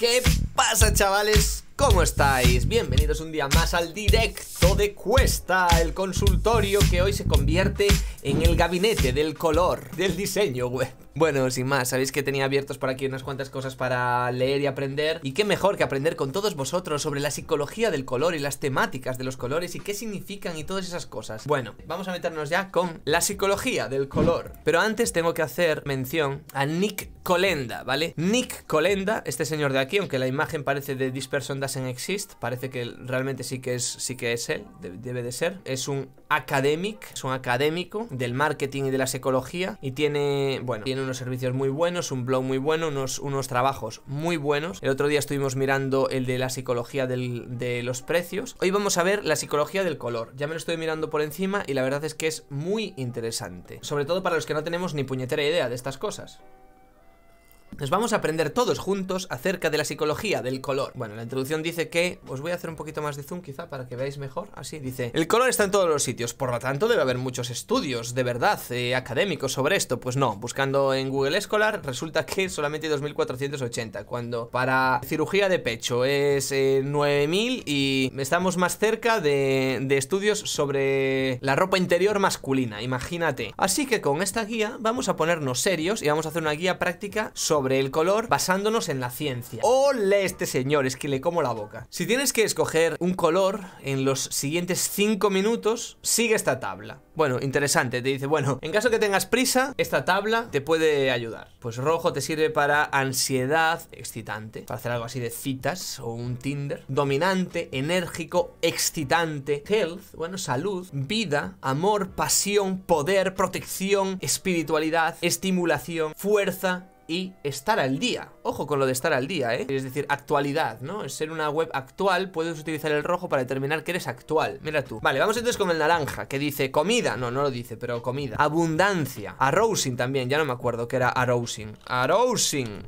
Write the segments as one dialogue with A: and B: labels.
A: ¿Qué pasa chavales? ¿Cómo estáis? Bienvenidos un día más al directo de Cuesta, el consultorio que hoy se convierte en el gabinete del color, del diseño web. Bueno, sin más, sabéis que tenía abiertos por aquí unas cuantas cosas para leer y aprender. Y qué mejor que aprender con todos vosotros sobre la psicología del color y las temáticas de los colores y qué significan y todas esas cosas. Bueno, vamos a meternos ya con la psicología del color. Pero antes tengo que hacer mención a Nick Colenda, ¿vale? Nick Colenda, este señor de aquí, aunque la imagen parece de Dispersion Doesn't Exist, parece que realmente sí que es, sí que es él, debe de ser. Es un academic, es un académico del marketing y de la psicología y tiene, bueno, tiene servicios muy buenos, un blog muy bueno, unos, unos trabajos muy buenos. El otro día estuvimos mirando el de la psicología de los precios. Hoy vamos a ver la psicología del color. Ya me lo estoy mirando por encima y la verdad es que es muy interesante. Sobre todo para los que no tenemos ni puñetera idea de estas cosas. Nos vamos a aprender todos juntos acerca de la psicología del color. Bueno, la introducción dice que... Os voy a hacer un poquito más de zoom quizá para que veáis mejor. Así ah, dice. El color está en todos los sitios, por lo tanto debe haber muchos estudios de verdad eh, académicos sobre esto. Pues no, buscando en Google Escolar resulta que solamente 2480, cuando para cirugía de pecho es 9000 eh, y estamos más cerca de estudios sobre la ropa interior masculina, imagínate. Así que con esta guía vamos a ponernos serios y vamos a hacer una guía práctica sobre sobre el color basándonos en la ciencia. ¡Ole este señor! Es que le como la boca. Si tienes que escoger un color en los siguientes 5 minutos, sigue esta tabla. Bueno, interesante, te dice, bueno, en caso que tengas prisa, esta tabla te puede ayudar. Pues rojo te sirve para ansiedad excitante, para hacer algo así de citas o un Tinder. Dominante, enérgico, excitante. Health, bueno, salud, vida, amor, pasión, poder, protección, espiritualidad, estimulación, fuerza, y estar al día. Ojo con lo de estar al día, ¿eh? Es decir, actualidad, ¿no? Ser una web actual, puedes utilizar el rojo para determinar que eres actual. Mira tú. Vale, vamos entonces con el naranja, que dice comida. No, no lo dice, pero comida. Abundancia. Arousing también, ya no me acuerdo que era arousing. Arousing.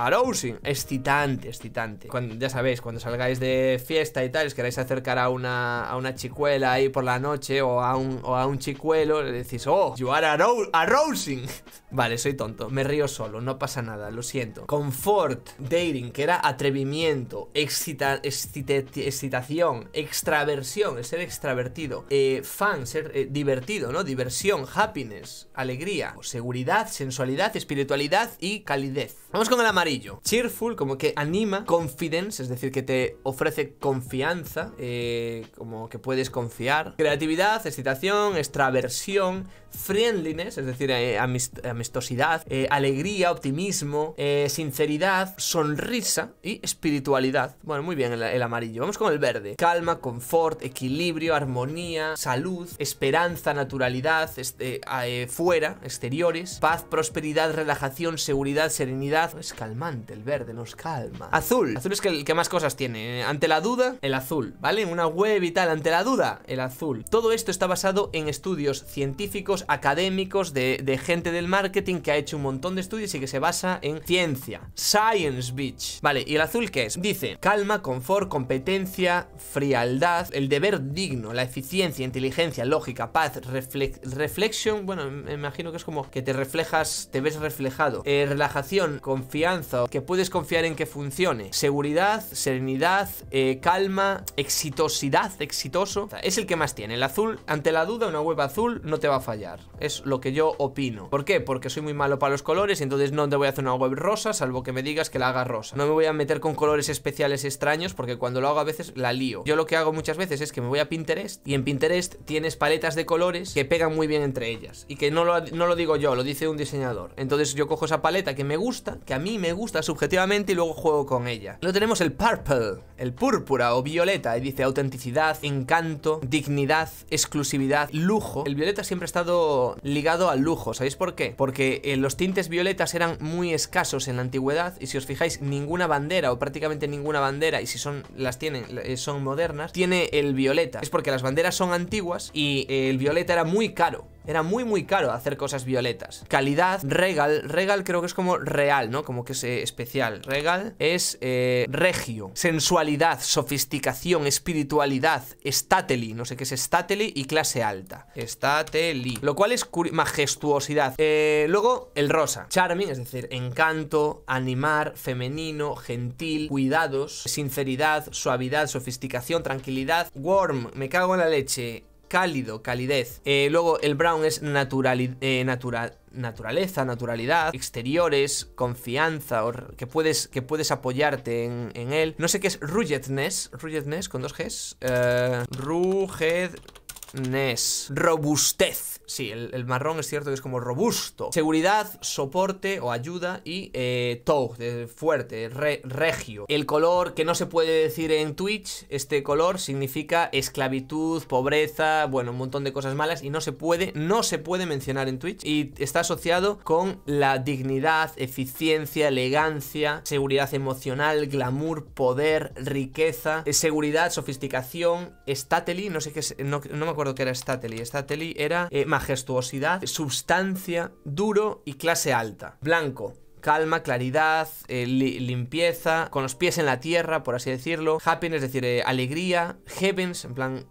A: Arousing, excitante, excitante. Cuando, ya sabéis, cuando salgáis de fiesta y tal, os queráis acercar a una, a una chicuela ahí por la noche o a un, a un chicuelo, le decís, oh, you are arousing. vale, soy tonto, me río solo, no pasa nada, lo siento. Confort, dating, que era atrevimiento, excitación, extraversión, el ser extravertido, eh, fan, ser eh, divertido, ¿no? Diversión, happiness, alegría, seguridad, sensualidad, espiritualidad y calidez. Vamos con el amarillo. Cheerful, como que anima. Confidence, es decir, que te ofrece confianza, eh, como que puedes confiar. Creatividad, excitación, extraversión. Friendliness, es decir, eh, amistosidad. Eh, alegría, optimismo. sinceridad, sonrisa y espiritualidad. Bueno, muy bien el, amarillo. Vamos con el verde. Calma, confort, equilibrio, armonía, salud, esperanza, naturalidad, este, fuera, exteriores. Paz, prosperidad, relajación, seguridad, serenidad calmante, el verde nos calma. Azul. Azul es que el que más cosas tiene. Eh. Ante la duda, el azul, ¿vale? Una web y tal, ante la duda, el azul. Todo esto está basado en estudios científicos, académicos, de, gente del marketing que ha hecho un montón de estudios y que se basa en ciencia. Science Beach. Vale, ¿y el azul qué es? Dice, calma, confort, competencia, frialdad, el deber digno, la eficiencia, inteligencia, lógica, paz, reflexión, bueno, me imagino que es como que te reflejas, te ves reflejado, eh, relajación, confianza, que puedes confiar en que funcione. Seguridad, serenidad, eh, calma, exitosidad, exitoso. es el que más tiene. El azul, ante la duda, una web azul no te va a fallar. Es lo que yo opino. ¿Por qué? Porque soy muy malo para los colores, y entonces no te voy a hacer una web rosa, salvo que me digas que la haga rosa. No me voy a meter con colores especiales extraños, porque cuando lo hago a veces la lío. Yo lo que hago muchas veces es que me voy a Pinterest, y en Pinterest tienes paletas de colores que pegan muy bien entre ellas. Y que no lo, no lo digo yo, lo dice un diseñador. Entonces yo cojo esa paleta que me gusta, que a mí me me gusta subjetivamente y luego juego con ella. Luego tenemos el purple, el púrpura o violeta, y dice autenticidad, encanto, dignidad, exclusividad, lujo. El violeta siempre ha estado ligado al lujo, ¿sabéis por qué? Porque eh, los tintes violetas eran muy escasos en la antigüedad y si os fijáis, ninguna bandera o prácticamente ninguna bandera, y si son las tienen, eh, son modernas, tiene el violeta. Es porque las banderas son antiguas y eh, el violeta era muy caro. Era muy muy caro hacer cosas violetas Calidad, regal, regal creo que es como real, ¿no? Como que es eh, especial Regal es eh, regio Sensualidad, sofisticación, espiritualidad Stateli, no sé qué es stateli y clase alta Stateli Lo cual es majestuosidad eh, Luego el rosa Charming, es decir, encanto, animar, femenino, gentil, cuidados Sinceridad, suavidad, sofisticación, tranquilidad Warm, me cago en la leche cálido, calidez. Eh, luego el brown es natural eh, naturaleza, naturalidad, exteriores, confianza, que puedes, que puedes apoyarte en, él. No sé qué es ruggedness, ruggedness con dos Gs. Eh, rugged nes Robustez. Sí, el, marrón es cierto que es como robusto. Seguridad, soporte o ayuda y eh, fuerte, regio. El color que no se puede decir en Twitch, este color significa esclavitud, pobreza, bueno, un montón de cosas malas y no se puede, no se puede mencionar en Twitch y está asociado con la dignidad, eficiencia, elegancia, seguridad emocional, glamour, poder, riqueza, eh, seguridad, sofisticación, Stately, no sé qué es, no, no me acuerdo Recuerdo que era Stately. Stately era eh, majestuosidad, sustancia, duro y clase alta. Blanco, calma, claridad, eh, limpieza, con los pies en la tierra, por así decirlo, happiness, es decir, eh, alegría, heavens, en plan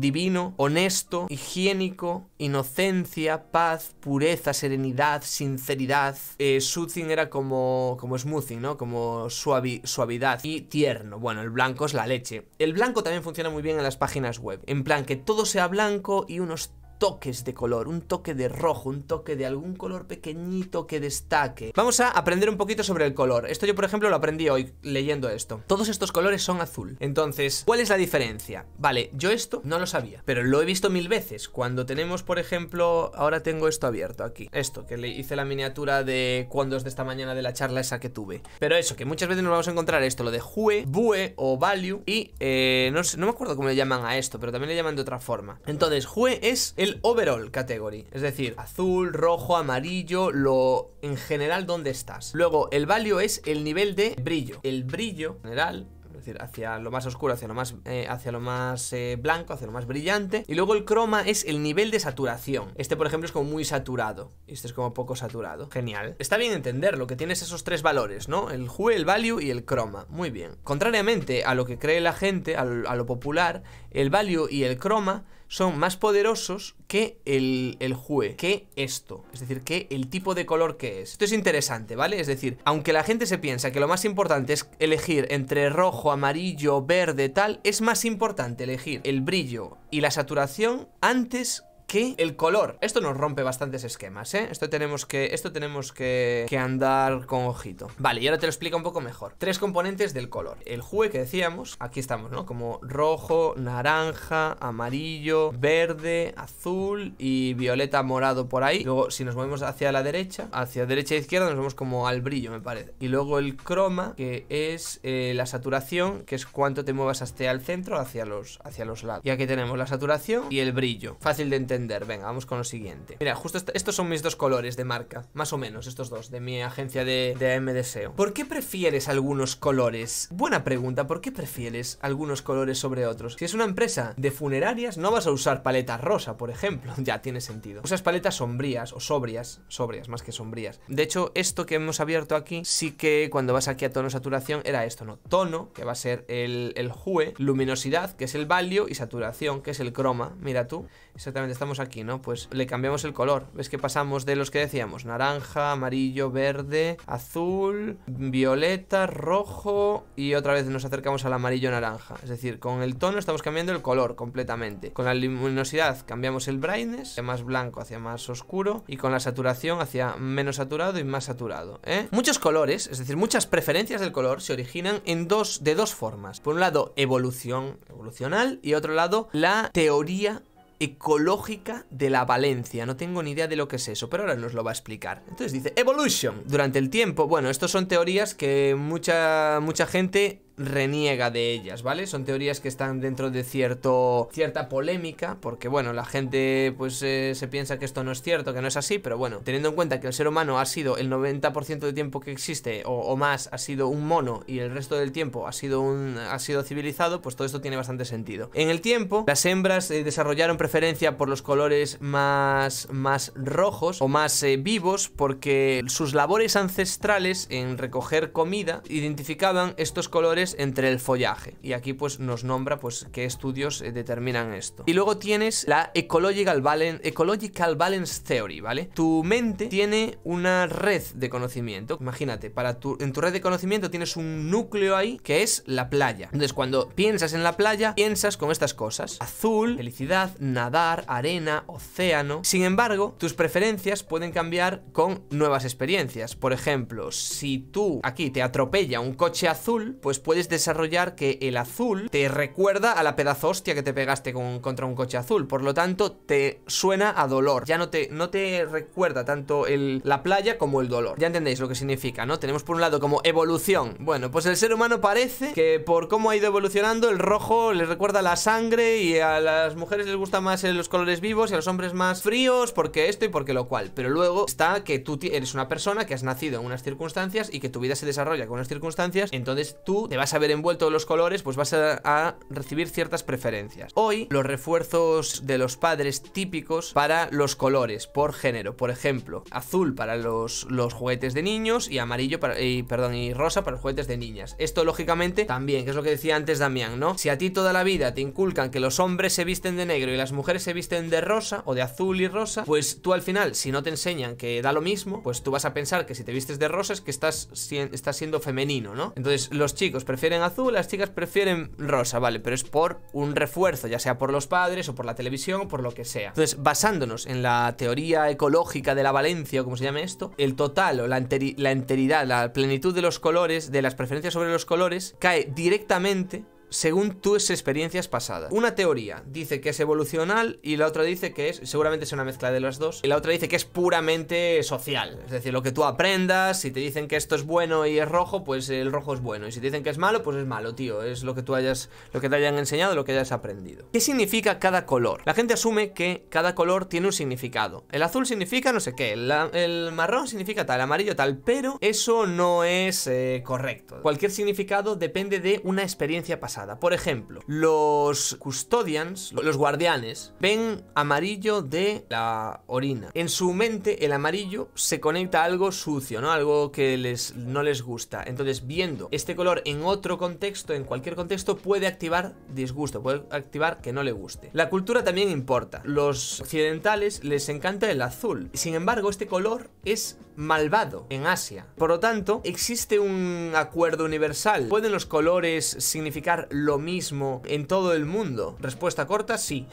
A: divino, honesto, higiénico, inocencia, paz, pureza, serenidad, sinceridad. Eh, soothing era como, como smoothing, ¿no? Como suavidad y tierno. Bueno, el blanco es la leche. El blanco también funciona muy bien en las páginas web. En plan, que todo sea blanco y unos toques de color, un toque de rojo, un toque de algún color pequeñito que destaque. Vamos a aprender un poquito sobre el color. Esto yo, por ejemplo, lo aprendí hoy leyendo esto. Todos estos colores son azul. Entonces, ¿cuál es la diferencia? Vale, yo esto no lo sabía, pero lo he visto mil veces. Cuando tenemos, por ejemplo, ahora tengo esto abierto aquí. Esto, que le hice la miniatura de cuando es de esta mañana de la charla esa que tuve. Pero eso, que muchas veces nos vamos a encontrar esto, lo de hue, Bue o Value. Y eh, no, me acuerdo cómo le llaman a esto, pero también le llaman de otra forma. Entonces, hue es el overall category, es decir, azul, rojo, amarillo, lo en general dónde estás. Luego, el value es el nivel de brillo. El brillo en general es decir, hacia lo más oscuro, hacia lo más, eh, hacia lo más eh, blanco, hacia lo más brillante. Y luego el croma es el nivel de saturación. Este, por ejemplo, es como muy saturado. Y este es como poco saturado. Genial. Está bien entenderlo, que tienes esos tres valores, ¿no? El hue, el value y el croma. Muy bien. Contrariamente a lo que cree la gente, a lo, popular, el value y el croma son más poderosos que el, el que esto. Es decir, que el tipo de color que es. Esto es interesante, ¿vale? Es decir, aunque la gente se piensa que lo más importante es elegir entre rojo, amarillo, verde, tal, es más importante elegir el brillo y la saturación antes el color. Esto nos rompe bastantes esquemas, ¿eh? Esto tenemos que, esto tenemos que, andar con ojito. Vale, y ahora te lo explico un poco mejor. Tres componentes del color. El jue que decíamos, aquí estamos, ¿no? Como rojo, naranja, amarillo, verde, azul y violeta morado por ahí. Luego, si nos movemos hacia la derecha, hacia derecha e izquierda, nos vemos como al brillo, me parece. Y luego el croma, que es eh, la saturación, que es cuánto te muevas hacia el centro, hacia los, hacia los lados. Y aquí tenemos la saturación y el brillo. Fácil de entender Venga, vamos con lo siguiente. Mira, justo estos son mis dos colores de marca. Más o menos, estos dos, de mi agencia de, de e ¿Por qué prefieres algunos colores? Buena pregunta, ¿por qué prefieres algunos colores sobre otros? Si es una empresa de funerarias, no vas a usar paleta rosa, por ejemplo. Ya, tiene sentido. Usas paletas sombrías o sobrias, sobrias más que sombrías. De hecho, esto que hemos abierto aquí, sí que cuando vas aquí a tono saturación era esto, ¿no? Tono, que va a ser el, el hue, luminosidad, que es el value, y saturación, que es el croma, mira tú. Exactamente, estamos aquí, ¿no? Pues le cambiamos el color. ¿Ves que pasamos de los que decíamos? Naranja, amarillo, verde, azul, violeta, rojo y otra vez nos acercamos al amarillo naranja. Es decir, con el tono estamos cambiando el color completamente. Con la luminosidad cambiamos el brightness, de más blanco hacia más oscuro y con la saturación hacia menos saturado y más saturado. ¿eh? Muchos colores, es decir, muchas preferencias del color se originan en dos, de dos formas. Por un lado, evolución evolucional y otro lado, la teoría ecológica de la Valencia. No tengo ni idea de lo que es eso, pero ahora nos lo va a explicar. Entonces dice, evolution, durante el tiempo. Bueno, estas son teorías que mucha, mucha gente reniega de ellas, ¿vale? Son teorías que están dentro de cierto cierta polémica, porque bueno, la gente pues eh, se piensa que esto no es cierto, que no es así, pero bueno, teniendo en cuenta que el ser humano ha sido el 90% del tiempo que existe o, más ha sido un mono y el resto del tiempo ha sido un ha sido civilizado, pues todo esto tiene bastante sentido. En el tiempo, las hembras eh, desarrollaron preferencia por los colores más más rojos o más eh, vivos porque sus labores ancestrales en recoger comida identificaban estos colores entre el follaje. Y aquí pues nos nombra pues qué estudios eh, determinan esto. Y luego tienes la Ecological, balance Ecological Balance Theory, ¿vale? Tu mente tiene una red de conocimiento. Imagínate, para tu, en tu red de conocimiento tienes un núcleo ahí que es la playa. Entonces cuando piensas en la playa, piensas con estas cosas. Azul, felicidad, nadar, arena, océano. Sin embargo, tus preferencias pueden cambiar con nuevas experiencias. Por ejemplo, si tú aquí te atropella un coche azul, pues puedes puedes desarrollar que el azul te recuerda a la pedazo hostia que te pegaste contra un coche azul. Por lo tanto, te suena a dolor. Ya no te, no te recuerda tanto el, la playa como el dolor. Ya entendéis lo que significa, ¿no? Tenemos por un lado como evolución. Bueno, pues el ser humano parece que por cómo ha ido evolucionando, el rojo le recuerda la sangre y a las mujeres les gusta más los colores vivos y a los hombres más fríos porque esto y porque lo cual. Pero luego está que tú eres una persona que has nacido en unas circunstancias y que tu vida se desarrolla con unas circunstancias, entonces tú te vas vas a ver envuelto los colores, pues vas a, recibir ciertas preferencias. Hoy, los refuerzos de los padres típicos para los colores, por género. Por ejemplo, azul para los, los juguetes de niños y amarillo para, y, perdón, y rosa para los juguetes de niñas. Esto, lógicamente, también, que es lo que decía antes Damián, ¿no? Si a ti toda la vida te inculcan que los hombres se visten de negro y las mujeres se visten de rosa o de azul y rosa, pues tú al final, si no te enseñan que da lo mismo, pues tú vas a pensar que si te vistes de rosa es que estás, estás siendo femenino, ¿no? Entonces, los chicos prefieren azul, las chicas prefieren rosa, vale, pero es por un refuerzo, ya sea por los padres o por la televisión o por lo que sea. Entonces, basándonos en la teoría ecológica de la valencia, o como se llama esto, el total o la, la enteridad, la plenitud de los colores, de las preferencias sobre los colores, cae directamente según tus experiencias pasadas. Una teoría dice que es evolucional y la otra dice que es, seguramente es una mezcla de las dos, y la otra dice que es puramente social, es decir, lo que tú aprendas, si te dicen que esto es bueno y es rojo, pues el rojo es bueno, y si te dicen que es malo, pues es malo, tío, es lo que tú hayas, lo que te hayan enseñado, lo que hayas aprendido. ¿Qué significa cada color? La gente asume que cada color tiene un significado. El azul significa no sé qué, el marrón significa tal, el amarillo tal, pero eso no es eh, correcto. Cualquier significado depende de una experiencia pasada. Por ejemplo, los custodians, los guardianes, ven amarillo de la orina. En su mente el amarillo se conecta a algo sucio, ¿no? Algo que les, no les gusta. Entonces, viendo este color en otro contexto, en cualquier contexto, puede activar disgusto, puede activar que no le guste. La cultura también importa. Los occidentales les encanta el azul. Sin embargo, este color es malvado en Asia. Por lo tanto, existe un acuerdo universal. ¿Pueden los colores significar lo mismo en todo el mundo? Respuesta corta, sí.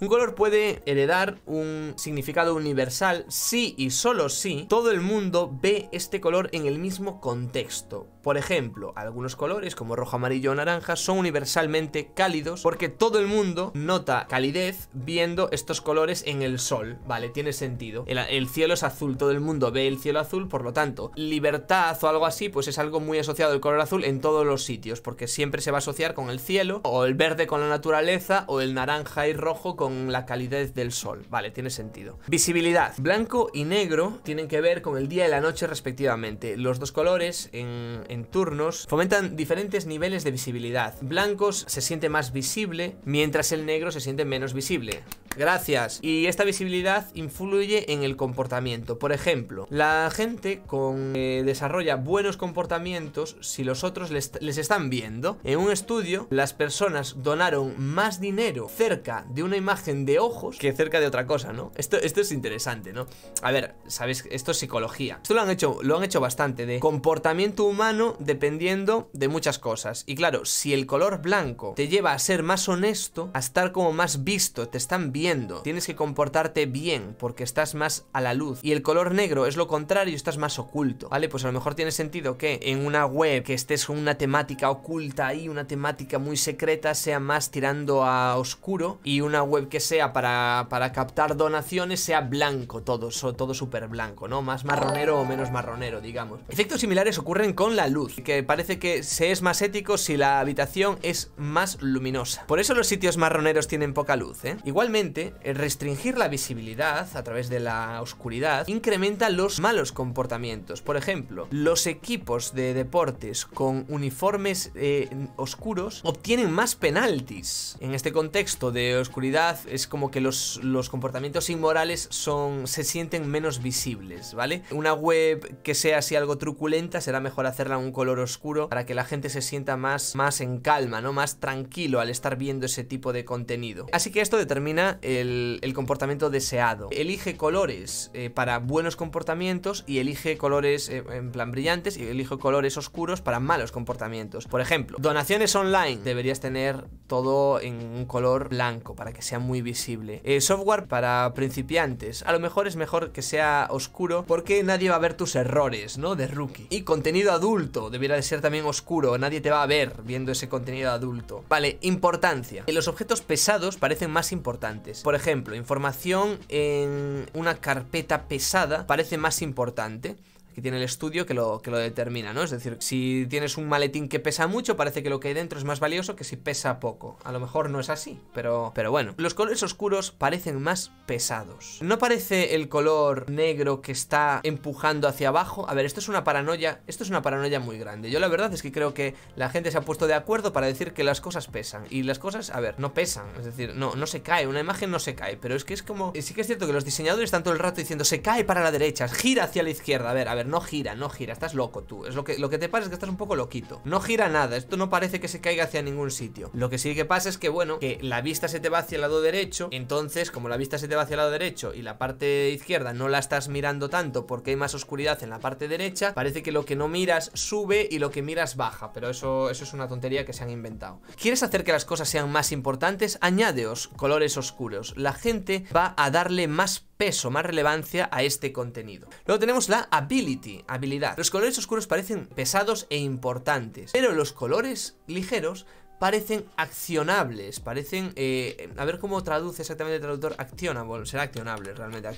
A: Un color puede heredar un significado universal si y solo si todo el mundo ve este color en el mismo contexto. Por ejemplo, algunos colores como rojo, amarillo o naranja son universalmente cálidos porque todo el mundo nota calidez viendo estos colores en el sol, ¿vale? Tiene sentido. El, cielo es azul, todo el mundo ve el cielo azul, por lo tanto, libertad o algo así, pues es algo muy asociado al color azul en todos los sitios, porque siempre se va a asociar con el cielo, o el verde con la naturaleza, o el naranja y rojo con la calidez del sol, ¿vale? Tiene sentido. Visibilidad. Blanco y negro tienen que ver con el día y la noche respectivamente. Los dos colores en en turnos, fomentan diferentes niveles de visibilidad. Blancos se siente más visible, mientras el negro se siente menos visible gracias. Y esta visibilidad influye en el comportamiento. Por ejemplo, la gente con, eh, desarrolla buenos comportamientos si los otros les, están viendo. En un estudio, las personas donaron más dinero cerca de una imagen de ojos que cerca de otra cosa, ¿no? Esto, es interesante, ¿no? A ver, sabes, esto es psicología. Esto lo han hecho, lo han hecho bastante de comportamiento humano dependiendo de muchas cosas. Y claro, si el color blanco te lleva a ser más honesto, a estar como más visto, te están viendo Tienes que comportarte bien porque estás más a la luz. Y el color negro es lo contrario, estás más oculto. ¿Vale? Pues a lo mejor tiene sentido que en una web que estés con una temática oculta y una temática muy secreta sea más tirando a oscuro y una web que sea para, para captar donaciones sea blanco todo, todo súper blanco, ¿no? Más marronero o menos marronero, digamos. Efectos similares ocurren con la luz, que parece que se es más ético si la habitación es más luminosa. Por eso los sitios marroneros tienen poca luz, ¿eh? Igualmente, eh, restringir la visibilidad a través de la oscuridad incrementa los malos comportamientos. Por ejemplo, los equipos de deportes con uniformes eh, oscuros obtienen más penaltis. En este contexto de oscuridad es como que los, los comportamientos inmorales son, se sienten menos visibles, ¿vale? Una web que sea así algo truculenta será mejor hacerla en un color oscuro para que la gente se sienta más, más en calma, ¿no? Más tranquilo al estar viendo ese tipo de contenido. Así que esto determina el, comportamiento deseado. Elige colores eh, para buenos comportamientos y elige colores eh, en plan brillantes y elige colores oscuros para malos comportamientos. Por ejemplo, donaciones online. Deberías tener todo en un color blanco para que sea muy visible. Eh, software para principiantes. A lo mejor es mejor que sea oscuro porque nadie va a ver tus errores, ¿no? De rookie. Y contenido adulto. Debería de ser también oscuro. Nadie te va a ver viendo ese contenido adulto. Vale, importancia. Los objetos pesados parecen más importantes por ejemplo, información en una carpeta pesada parece más importante que tiene el estudio que lo, que lo determina, ¿no? Es decir, si tienes un maletín que pesa mucho, parece que lo que hay dentro es más valioso que si pesa poco. A lo mejor no es así, pero, pero bueno. Los colores oscuros parecen más pesados. No parece el color negro que está empujando hacia abajo. A ver, esto es una paranoia, esto es una paranoia muy grande. Yo la verdad es que creo que la gente se ha puesto de acuerdo para decir que las cosas pesan. Y las cosas, a ver, no pesan. Es decir, no, no se cae, una imagen no se cae. Pero es que es como... Sí que es cierto que los diseñadores están todo el rato diciendo se cae para la derecha, gira hacia la izquierda. A ver, a ver, no gira, no gira, estás loco tú. Es lo que, lo que te pasa es que estás un poco loquito. No gira nada, esto no parece que se caiga hacia ningún sitio. Lo que sí que pasa es que, bueno, que la vista se te va hacia el lado derecho, entonces, como la vista se te va hacia el lado derecho y la parte izquierda no la estás mirando tanto porque hay más oscuridad en la parte derecha, parece que lo que no miras sube y lo que miras baja, pero eso, eso es una tontería que se han inventado. ¿Quieres hacer que las cosas sean más importantes? Añadeos colores oscuros. La gente va a darle más peso, más relevancia a este contenido. Luego tenemos la ability, habilidad. Los colores oscuros parecen pesados e importantes, pero los colores ligeros parecen accionables, parecen... Eh, a ver cómo traduce exactamente el traductor actionable, será accionable realmente,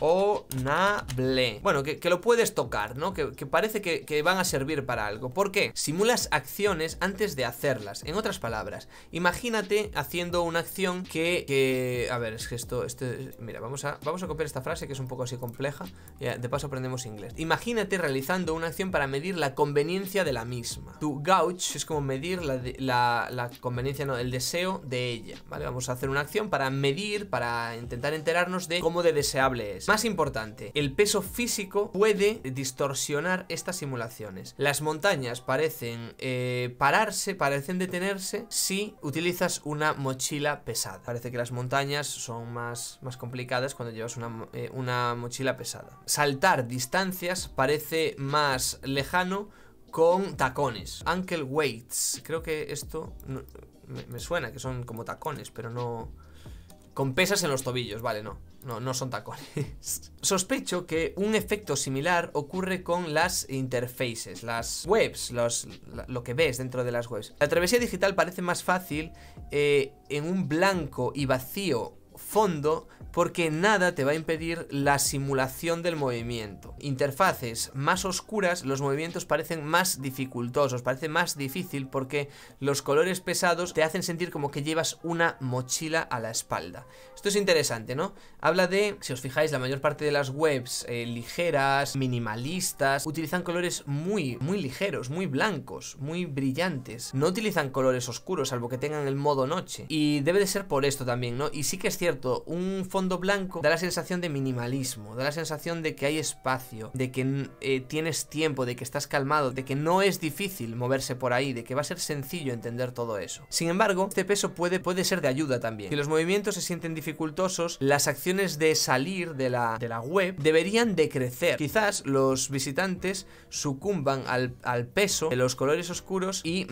A: Onable. Bueno, que, lo puedes tocar, ¿no? Que, parece que, van a servir para algo. ¿Por qué? Simulas acciones antes de hacerlas. En otras palabras, imagínate haciendo una acción que... a ver, es que esto... Este, mira, vamos a, vamos a copiar esta frase que es un poco así compleja. de paso aprendemos inglés. Imagínate realizando una acción para medir la conveniencia de la misma. Tu gauch es como medir la, la conveniencia, no, el deseo de ella. ¿Vale? Vamos a hacer una acción para medir, para intentar enterarnos de cómo de deseable es. Más importante, el peso físico puede distorsionar estas simulaciones. Las montañas parecen eh, pararse, parecen detenerse si utilizas una mochila pesada. Parece que las montañas son más, más complicadas cuando llevas una, eh, mochila pesada. Saltar distancias parece más lejano con tacones. Ankle weights. Creo que esto me suena que son como tacones, pero no... Con pesas en los tobillos, vale, no. No, no son tacones. Sospecho que un efecto similar ocurre con las interfaces, las webs, los, lo que ves dentro de las webs. La travesía digital parece más fácil eh, en un blanco y vacío fondo porque nada te va a impedir la simulación del movimiento. Interfaces más oscuras, los movimientos parecen más dificultosos, parece más difícil porque los colores pesados te hacen sentir como que llevas una mochila a la espalda. Esto es interesante, ¿no? Habla de, si os fijáis, la mayor parte de las webs eh, ligeras, minimalistas, utilizan colores muy, muy ligeros, muy blancos, muy brillantes. No utilizan colores oscuros, salvo que tengan el modo noche. Y debe de ser por esto también, ¿no? Y sí que es cierto un fondo blanco da la sensación de minimalismo, da la sensación de que hay espacio, de que eh, tienes tiempo, de que estás calmado, de que no es difícil moverse por ahí, de que va a ser sencillo entender todo eso. Sin embargo, este peso puede, puede ser de ayuda también. Si los movimientos se sienten dificultosos, las acciones de salir de la, web deberían decrecer. Quizás los visitantes sucumban al, peso de los colores oscuros y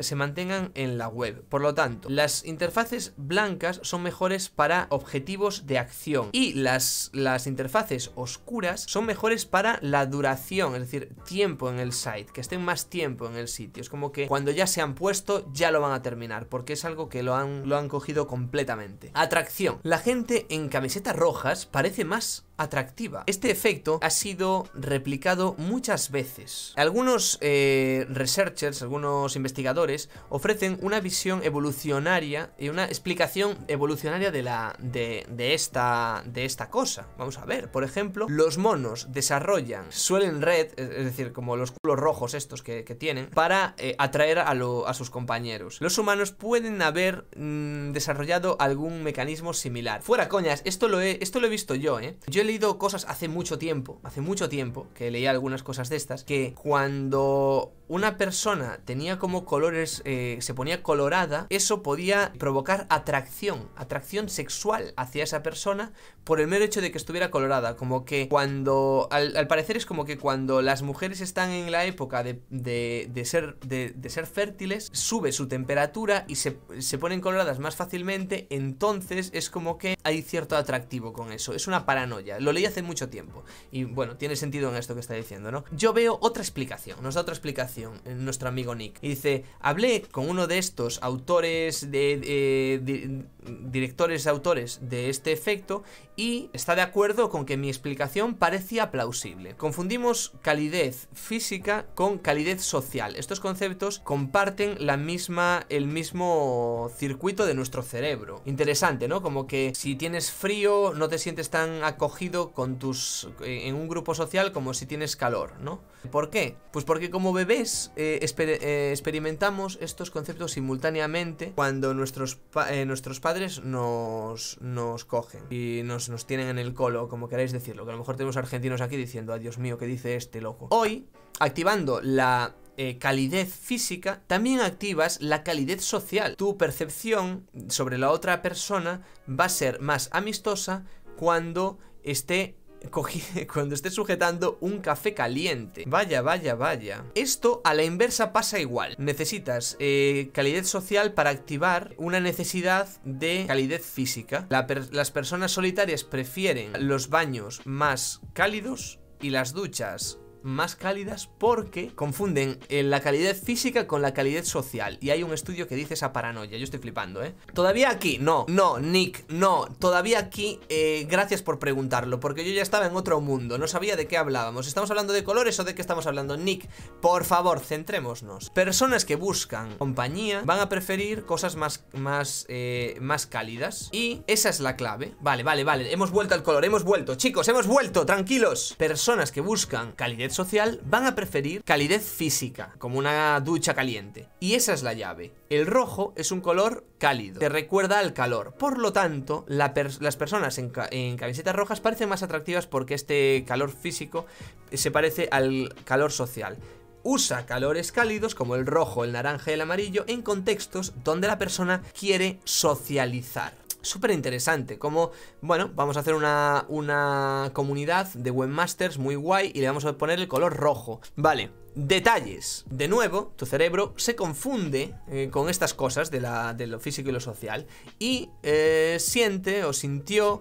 A: se mantengan en la web. Por lo tanto, las interfaces blancas son mejores para para objetivos de acción. Y las, las interfaces oscuras son mejores para la duración, es decir, tiempo en el site, que estén más tiempo en el sitio. Es como que cuando ya se han puesto, ya lo van a terminar, porque es algo que lo lo han cogido completamente. Atracción. La gente en camisetas rojas parece más atractiva. Este efecto ha sido replicado muchas veces. Algunos eh, researchers, algunos investigadores ofrecen una visión evolucionaria y una explicación evolucionaria de, la, de, esta, de esta cosa. Vamos a ver, por ejemplo, los monos desarrollan suelen red, es decir, como los culos rojos estos que, tienen, para eh, atraer a, sus compañeros. Los humanos pueden haber mm, desarrollado algún mecanismo similar. Fuera coñas, esto lo he, esto lo he visto yo, ¿eh? Yo leído cosas hace mucho tiempo, hace mucho tiempo que leía algunas cosas de estas, que cuando una persona tenía como colores, eh, se ponía colorada, eso podía provocar atracción, atracción sexual hacia esa persona por el mero hecho de que estuviera colorada. Como que cuando, al, parecer es como que cuando las mujeres están en la época de, de, ser, de, ser fértiles, sube su temperatura y se, se ponen coloradas más fácilmente, entonces es como que hay cierto atractivo con eso. Es una paranoia. Lo leí hace mucho tiempo. Y bueno, tiene sentido en esto que está diciendo, ¿no? Yo veo otra explicación, nos da otra explicación eh, nuestro amigo Nick. Y dice, hablé con uno de estos autores, de, eh, directores, autores de este efecto y está de acuerdo con que mi explicación parecía plausible. Confundimos calidez física con calidez social. Estos conceptos comparten la misma, el mismo circuito de nuestro cerebro. Interesante, ¿no? Como que si tienes frío no te sientes tan acogido con tus, eh, en un grupo social como si tienes calor, ¿no? ¿Por qué? Pues porque como bebés eh, eh, experimentamos estos conceptos simultáneamente cuando nuestros, eh, nuestros padres nos, nos cogen y nos, tienen en el colo, como queráis decirlo, que a lo mejor tenemos argentinos aquí diciendo, adiós Dios mío, ¿qué dice este loco? Hoy, activando la calidez física, también activas la calidez social. Tu percepción sobre la otra persona va a ser más amistosa cuando esté cuando estés sujetando un café caliente. Vaya, vaya, vaya. Esto a la inversa pasa igual. Necesitas eh, calidez social para activar una necesidad de calidez física. las personas solitarias prefieren los baños más cálidos y las duchas más cálidas porque confunden eh, la calidez física con la calidez social. Y hay un estudio que dice esa paranoia. Yo estoy flipando, ¿eh? Todavía aquí, no, no, Nick, no. Todavía aquí, eh, gracias por preguntarlo, porque yo ya estaba en otro mundo. No sabía de qué hablábamos. ¿Estamos hablando de colores o de qué estamos hablando? Nick, por favor, centrémonos. Personas que buscan compañía van a preferir cosas más, más, eh, más cálidas. Y esa es la clave. Vale, vale, vale. Hemos vuelto al color, hemos vuelto. Chicos, hemos vuelto, tranquilos. Personas que buscan calidez social van a preferir calidez física, como una ducha caliente. Y esa es la llave. El rojo es un color cálido, que recuerda al calor. Por lo tanto, las personas en, en, camisetas rojas parecen más atractivas porque este calor físico eh, se parece al calor social. Usa calores cálidos como el rojo, el naranja y el amarillo en contextos donde la persona quiere socializar súper interesante. Como, bueno, vamos a hacer una, comunidad de webmasters muy guay y le vamos a poner el color rojo. Vale, Detalles. De nuevo, tu cerebro se confunde eh, con estas cosas de, la, lo físico y lo social y eh, siente o sintió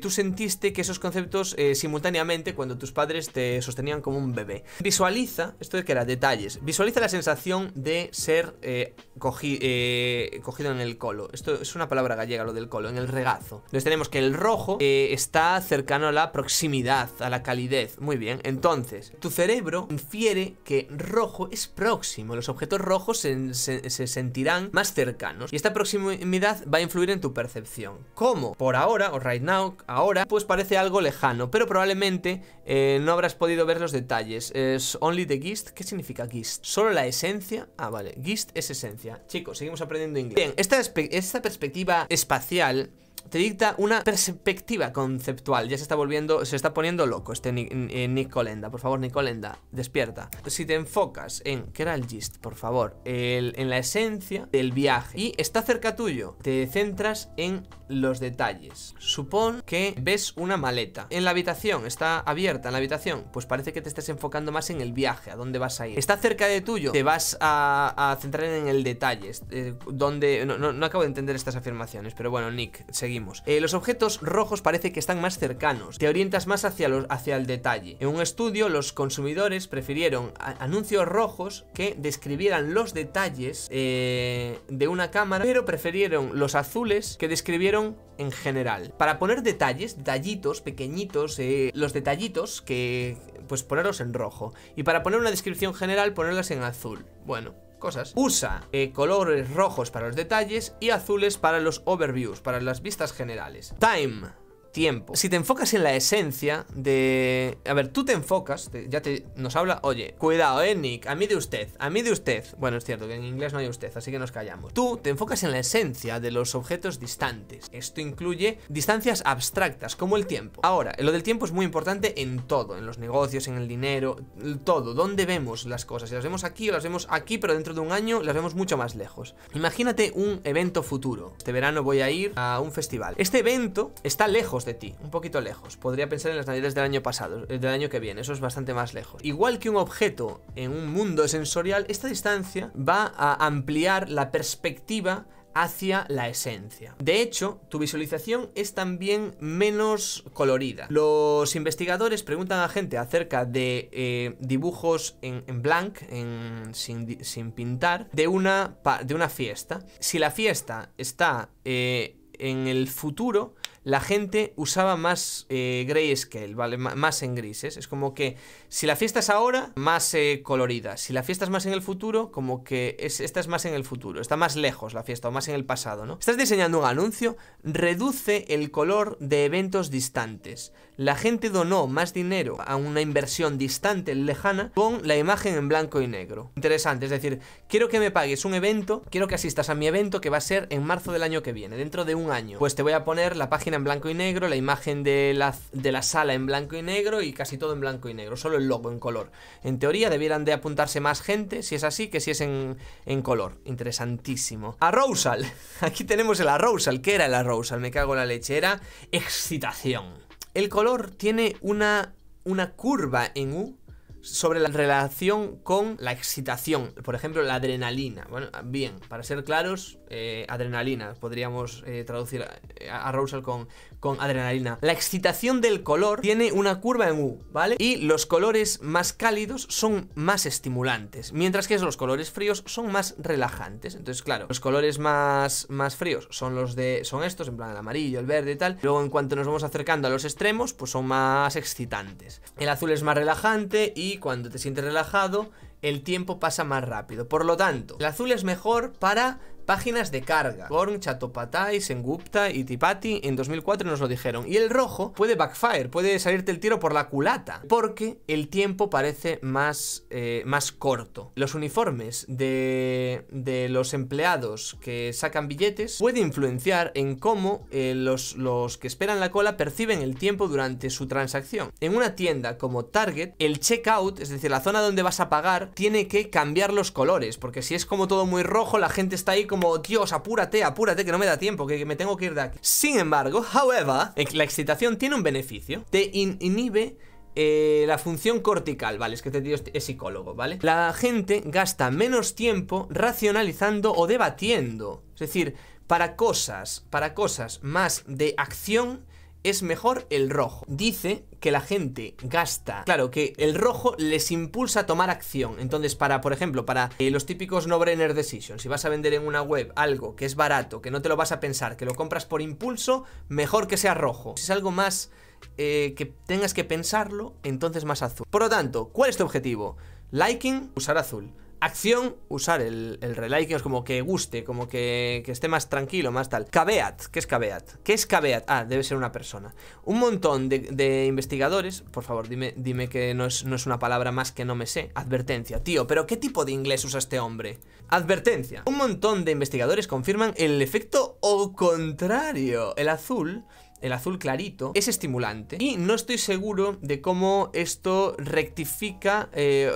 A: tú sentiste que esos conceptos eh, simultáneamente cuando tus padres te sostenían como un bebé. Visualiza, esto es que era detalles, visualiza la sensación de ser eh, eh, cogido en el colo. Esto es una palabra gallega, lo del colo, en el regazo. Entonces tenemos que el rojo está cercano a la proximidad, a la calidez. Muy bien, entonces, tu cerebro infiere que rojo es próximo, los objetos rojos se, se sentirán más cercanos y esta proximidad va a influir en tu percepción. ¿Cómo? Por ahora, o right now, ahora, pues parece algo lejano, pero probablemente eh, no habrás podido ver los detalles. Es Only the Gist, ¿qué significa Gist? ¿Solo la esencia? Ah, vale, Gist es esencia. Chicos, seguimos aprendiendo inglés. Bien, esta, perspectiva espacial te dicta una perspectiva conceptual. Ya se está volviendo, se está poniendo loco este eh, Nick Colenda. Por favor, Nick Colenda, despierta. Si te enfocas en, ¿qué era el gist? Por favor, en la esencia del viaje y está cerca tuyo, te centras en los detalles. Supón que ves una maleta. En la habitación, está abierta en la habitación, pues parece que te estás enfocando más en el viaje, a dónde vas a ir. Está cerca de tuyo, te vas a, centrar en el detalle, eh, No, acabo de entender estas afirmaciones, pero bueno, Nick, seguimos. Eh, los objetos rojos parece que están más cercanos, te orientas más hacia, los, hacia el detalle. En un estudio, los consumidores prefirieron anuncios rojos que describieran los detalles eh, de una cámara, pero prefirieron los azules que describieron en general. Para poner detalles, detallitos, pequeñitos, eh, los detallitos que pues ponerlos en rojo. Y para poner una descripción general, ponerlas en azul. Bueno, cosas. Usa eh, colores rojos para los detalles y azules para los overviews, para las vistas generales. Time tiempo. Si te enfocas en la esencia de... A ver, tú te enfocas, ya te nos habla, oye, cuidado, eh, Nick, a mí de usted, a mí de usted. Bueno, es cierto que en inglés no hay usted, así que nos callamos. Tú te enfocas en la esencia de los objetos distantes. Esto incluye distancias abstractas, como el tiempo. Ahora, lo del tiempo es muy importante en todo, en los negocios, en el dinero, todo, dónde vemos las cosas, si las vemos aquí o las vemos aquí, pero dentro de un año las vemos mucho más lejos. Imagínate un evento futuro. Este verano voy a ir a un festival. Este evento está lejos de ti, un poquito lejos. Podría pensar en las navidades del año pasado, eh, del año que viene, eso es bastante más lejos. Igual que un objeto en un mundo sensorial, esta distancia va a ampliar la perspectiva hacia la esencia. De hecho, tu visualización es también menos colorida. Los investigadores preguntan a gente acerca de eh, dibujos en, en sin, pintar, de una, de una fiesta. Si la fiesta está eh, en el futuro, la gente usaba más eh, grayscale, ¿vale? más en grises. Es como que si la fiesta es ahora, más eh, colorida. Si la fiesta es más en el futuro, como que esta es más en el futuro. Está más lejos la fiesta o más en el pasado, ¿no? Estás diseñando un anuncio, reduce el color de eventos distantes la gente donó más dinero a una inversión distante, lejana, con la imagen en blanco y negro. Interesante, es decir, quiero que me pagues un evento, quiero que asistas a mi evento que va a ser en marzo del año que viene, dentro de un año. Pues te voy a poner la página en blanco y negro, la imagen de la, sala en blanco y negro y casi todo en blanco y negro, solo el logo en color. En teoría debieran de apuntarse más gente, si es así, que si es en, color. Interesantísimo. Arousal. Aquí tenemos el arousal. ¿Qué era el arousal? Me cago en la leche. Era excitación. El color tiene una, una curva en U sobre la relación con la excitación, por ejemplo, la adrenalina. Bueno, bien, para ser claros, eh, adrenalina. Podríamos eh, traducir a, eh, arousal con, con adrenalina. La excitación del color tiene una curva en U, ¿vale? Y los colores más cálidos son más estimulantes, mientras que los colores fríos son más relajantes. Entonces, claro, los colores más, más fríos son los de son estos, en plan el amarillo, el verde y tal. Luego, en cuanto nos vamos acercando a los extremos, pues son más excitantes. El azul es más relajante y cuando te sientes relajado, el tiempo pasa más rápido. Por lo tanto, el azul es mejor para Páginas de carga. Gorn, Chatopatai, Sengupta y Tipati en 2004 nos lo dijeron. Y el rojo puede backfire, puede salirte el tiro por la culata, porque el tiempo parece más, eh, más corto. Los uniformes de, de, los empleados que sacan billetes puede influenciar en cómo eh, los, los que esperan la cola perciben el tiempo durante su transacción. En una tienda como Target, el checkout, es decir, la zona donde vas a pagar, tiene que cambiar los colores, porque si es como todo muy rojo, la gente está ahí como, Dios, apúrate, apúrate, que no me da tiempo, que, me tengo que ir de aquí. Sin embargo, however, eh, la excitación tiene un beneficio. Te inhibe eh, la función cortical, ¿vale? Es que este tío es psicólogo, ¿vale? La gente gasta menos tiempo racionalizando o debatiendo. Es decir, para cosas, para cosas más de acción, es mejor el rojo. Dice que la gente gasta, claro, que el rojo les impulsa a tomar acción. Entonces, para, por ejemplo, para eh, los típicos no-brainer decisions, si vas a vender en una web algo que es barato, que no te lo vas a pensar, que lo compras por impulso, mejor que sea rojo. Si es algo más eh, que tengas que pensarlo, entonces más azul. Por lo tanto, ¿cuál es tu objetivo? Liking, usar azul. Acción, usar el, el, relay que es como que guste, como que, esté más tranquilo, más tal. Caveat, ¿qué es caveat? ¿Qué es caveat? Ah, debe ser una persona. Un montón de, investigadores, por favor, dime, dime que no es, no es una palabra más que no me sé. Advertencia, tío, pero ¿qué tipo de inglés usa este hombre? Advertencia. Un montón de investigadores confirman el efecto o contrario. El azul el azul clarito, es estimulante. Y no estoy seguro de cómo esto rectifica, eh,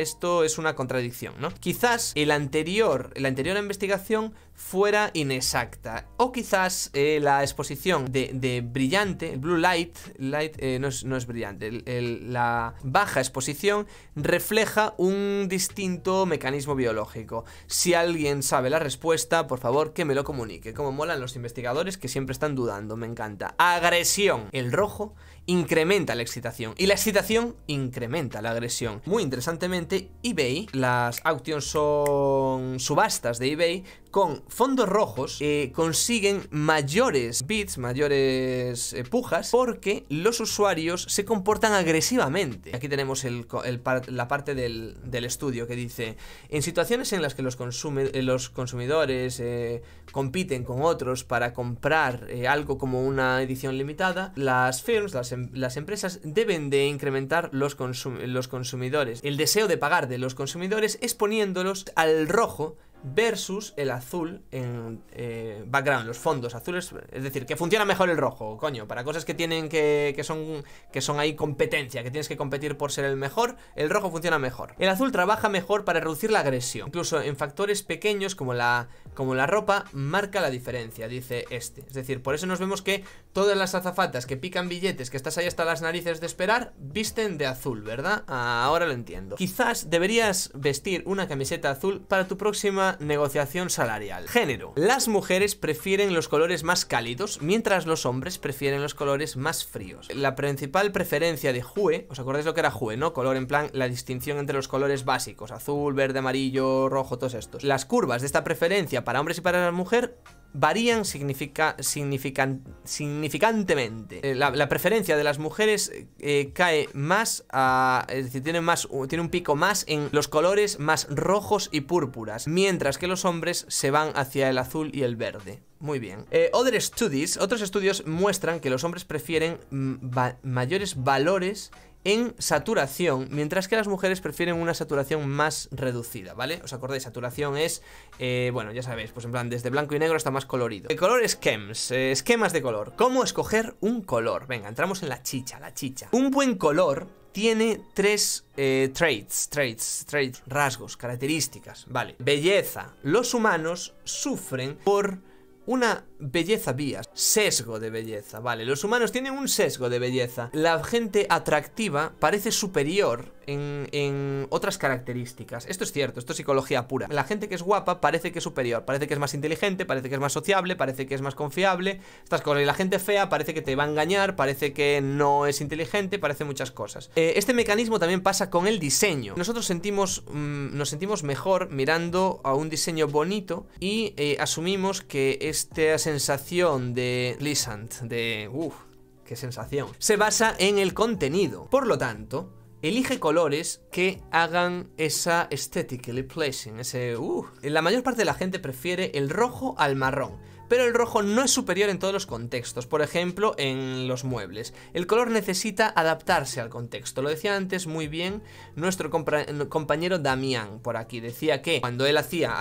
A: esto es una contradicción, ¿no? Quizás el anterior, la anterior investigación fuera inexacta. O quizás eh, la exposición de, brillante, el blue light, light eh, no, es, no, es, brillante, la baja exposición refleja un distinto mecanismo biológico. Si alguien sabe la respuesta, por favor que me lo comunique. Como molan los investigadores que siempre están dudando, me encanta. Agresión. El rojo incrementa la excitación y la excitación incrementa la agresión. Muy interesantemente, eBay, las auctions son subastas de eBay, con fondos rojos eh, consiguen mayores bits, mayores eh, pujas, porque los usuarios se comportan agresivamente. Aquí tenemos la parte del, estudio que dice, en situaciones en las que los, eh, los consumidores compiten con otros para comprar algo como una edición limitada, las firms, las, em, empresas deben de incrementar los, los consumidores. El deseo de pagar de los consumidores es poniéndolos al rojo versus el azul en eh, background, los fondos azules, es decir, que funciona mejor el rojo, coño, para cosas que tienen que, que son que son ahí competencia, que tienes que competir por ser el mejor, el rojo funciona mejor. El azul trabaja mejor para reducir la agresión, incluso en factores pequeños como la como la ropa marca la diferencia, dice este. Es decir, por eso nos vemos que todas las azafatas que pican billetes, que estás ahí hasta las narices de esperar, visten de azul, ¿verdad? Ah, ahora lo entiendo. Quizás deberías vestir una camiseta azul para tu próxima negociación salarial. Género. Las mujeres prefieren los colores más cálidos, mientras los hombres prefieren los colores más fríos. La principal preferencia de Jue, ¿os acordáis lo que era Jue, no? Color en plan, la distinción entre los colores básicos, azul, verde, amarillo, rojo, todos estos. Las curvas de esta preferencia para hombres y para la mujer varían significa, significantemente. Eh, la, preferencia de las mujeres eh, cae más a... Es decir, tiene, más, tiene un pico más en los colores más rojos y púrpuras, mientras que los hombres se van hacia el azul y el verde. Muy bien. Eh, other studies, otros estudios muestran que los hombres prefieren mm, mayores valores en saturación, mientras que las mujeres prefieren una saturación más reducida, ¿vale? ¿Os acordáis? Saturación es, eh, bueno, ya sabéis, pues en plan, desde blanco y negro hasta más colorido. El color schemes, eh, esquemas de color. ¿Cómo escoger un color? Venga, entramos en la chicha, la chicha. Un buen color tiene tres eh, traits, traits, traits, rasgos, características, ¿vale? Belleza. Los humanos sufren por una belleza vía Sesgo de belleza, vale, los humanos tienen un sesgo de belleza La gente atractiva parece superior en, otras características Esto es cierto, esto es psicología pura La gente que es guapa parece que es superior Parece que es más inteligente, parece que es más sociable, parece que es más confiable Estas cosas, y la gente fea parece que te va a engañar Parece que no es inteligente, parece muchas cosas eh, Este mecanismo también pasa con el diseño Nosotros sentimos, mm, nos sentimos mejor mirando a un diseño bonito Y eh, asumimos que esta sensación de de Pleasant, de... uff, qué sensación. Se basa en el contenido. Por lo tanto, elige colores que hagan esa aesthetically pleasing, ese... Uh. La mayor parte de la gente prefiere el rojo al marrón. Pero el rojo no es superior en todos los contextos, por ejemplo, en los muebles. El color necesita adaptarse al contexto. Lo decía antes muy bien nuestro compañero Damián por aquí. Decía que cuando él hacía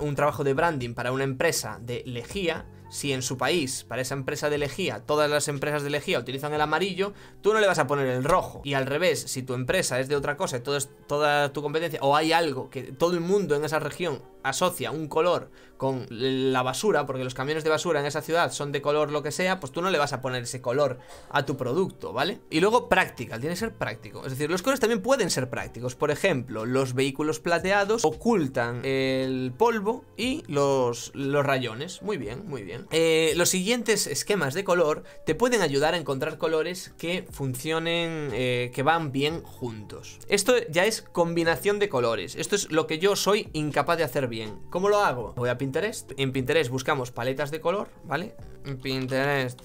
A: un trabajo de branding para una empresa de lejía, si en su país, para esa empresa de lejía, todas las empresas de lejía utilizan el amarillo, tú no le vas a poner el rojo. Y al revés, si tu empresa es de otra cosa, todo toda tu competencia, o hay algo que todo el mundo en esa región asocia un color con la basura, porque los camiones de basura en esa ciudad son de color lo que sea, pues tú no le vas a poner ese color a tu producto, ¿vale? Y luego práctica, tiene que ser práctico. Es decir, los colores también pueden ser prácticos. Por ejemplo, los vehículos plateados ocultan el polvo y los, los rayones. Muy bien, muy bien. Eh, los siguientes esquemas de color te pueden ayudar a encontrar colores que funcionen, eh, que van bien juntos. Esto ya es combinación de colores. Esto es lo que yo soy incapaz de hacer bien. ¿Cómo lo hago? Voy a Pinterest. En Pinterest buscamos paletas de color, ¿vale? En Pinterest.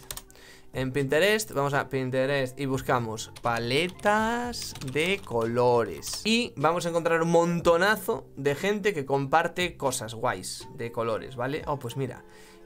A: En Pinterest, vamos a Pinterest y buscamos paletas de colores. Y vamos a encontrar un montonazo de gente que comparte cosas guays de colores, ¿vale? Oh, pues mira,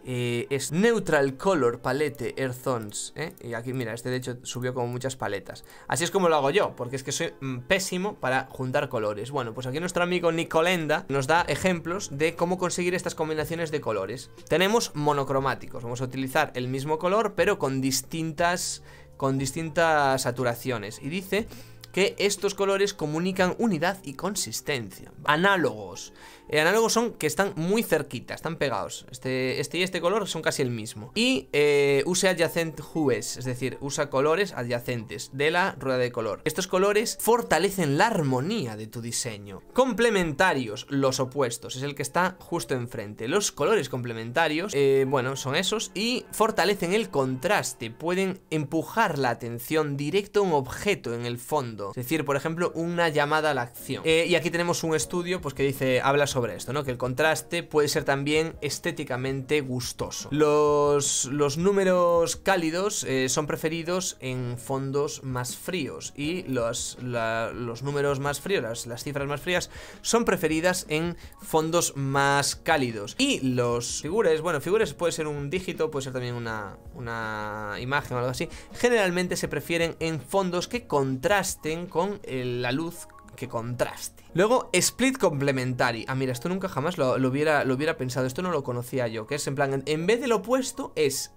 A: eh, es Neutral Color Palette Earth ¿eh? Y aquí, mira, este de hecho subió como muchas paletas. Así es como lo hago yo, porque es que soy mm, pésimo para juntar colores. Bueno, pues aquí nuestro amigo Nicolenda nos da ejemplos de cómo conseguir estas combinaciones de colores. Tenemos monocromáticos, vamos a utilizar el mismo color, pero con distintas, con distintas saturaciones. Y dice que estos colores comunican unidad y consistencia. Análogos. Eh, análogos son que están muy cerquita, están pegados. Este, este y este color son casi el mismo. Y eh, use adjacent hues, es decir, usa colores adyacentes de la rueda de color. Estos colores fortalecen la armonía de tu diseño. Complementarios, los opuestos, es el que está justo enfrente. Los colores complementarios, eh, bueno, son esos y fortalecen el contraste, pueden empujar la atención directo a un objeto en el fondo. Es decir, por ejemplo, una llamada a la acción. y aquí tenemos un estudio pues que dice, habla sobre esto, ¿no? Que el contraste puede ser también estéticamente gustoso. Los, los números cálidos eh, son preferidos en fondos más fríos y los, los números más fríos, las, cifras más frías, son preferidas en fondos más cálidos. Y los figuras, bueno, figuras puede ser un dígito, puede ser también una, una imagen o algo así, generalmente se prefieren en fondos que contrasten con eh, la luz que contraste. Luego, Split Complementary. Ah, mira, esto nunca jamás lo, hubiera, pensado, esto no lo conocía yo, que es en plan, en vez del opuesto es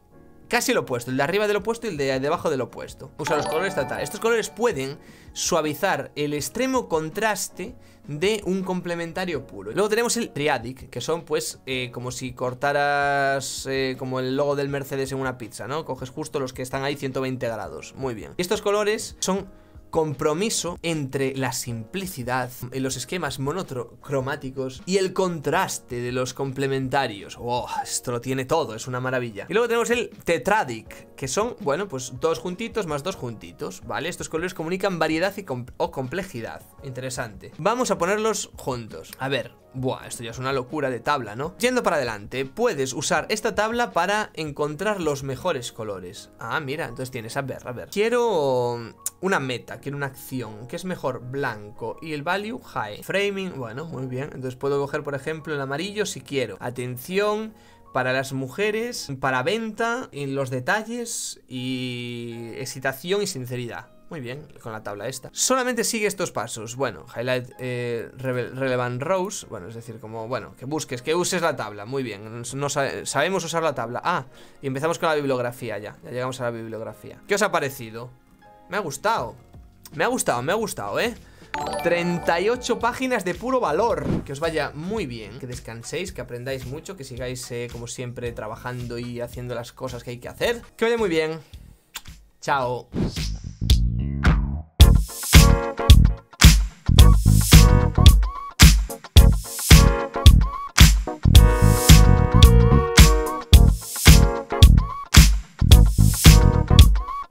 A: casi el opuesto, el de arriba del opuesto y el de debajo del opuesto. Usa los colores tal. Estos colores pueden suavizar el extremo contraste de un complementario puro. Luego tenemos el triadic, que son pues eh, como si cortaras eh, como el logo del Mercedes en una pizza, ¿no? Coges justo los que están ahí 120 grados. Muy bien. estos colores son compromiso entre la simplicidad, en los esquemas monocromáticos y el contraste de los complementarios. ¡Oh! Esto lo tiene todo, es una maravilla. Y luego tenemos el tetradic, que son, bueno, pues dos juntitos más dos juntitos, ¿vale? Estos colores comunican variedad y o complejidad. Interesante. Vamos a ponerlos juntos. A ver, Buah, esto ya es una locura de tabla, ¿no? Yendo para adelante, puedes usar esta tabla para encontrar los mejores colores. Ah, mira, entonces tienes, a ver, a ver. Quiero una meta, quiero una acción. ¿Qué es mejor? Blanco. Y el value, high. Framing, bueno, muy bien. Entonces puedo coger, por ejemplo, el amarillo si quiero. Atención, para las mujeres, para venta, en los detalles y excitación y sinceridad. Muy bien, con la tabla esta. Solamente sigue estos pasos. Bueno, highlight eh, relevant rows. Bueno, es decir, como, bueno, que busques, que uses la tabla. Muy bien, no sabemos usar la tabla. Ah, y empezamos con la bibliografía ya. Ya llegamos a la bibliografía. ¿Qué os ha parecido? Me ha gustado. Me ha gustado, me ha gustado, ¿eh? 38 páginas de puro valor Que os vaya muy bien Que descanséis, que aprendáis mucho Que sigáis, eh, como siempre, trabajando y haciendo las cosas que hay que hacer Que vaya muy bien Chao Thank you.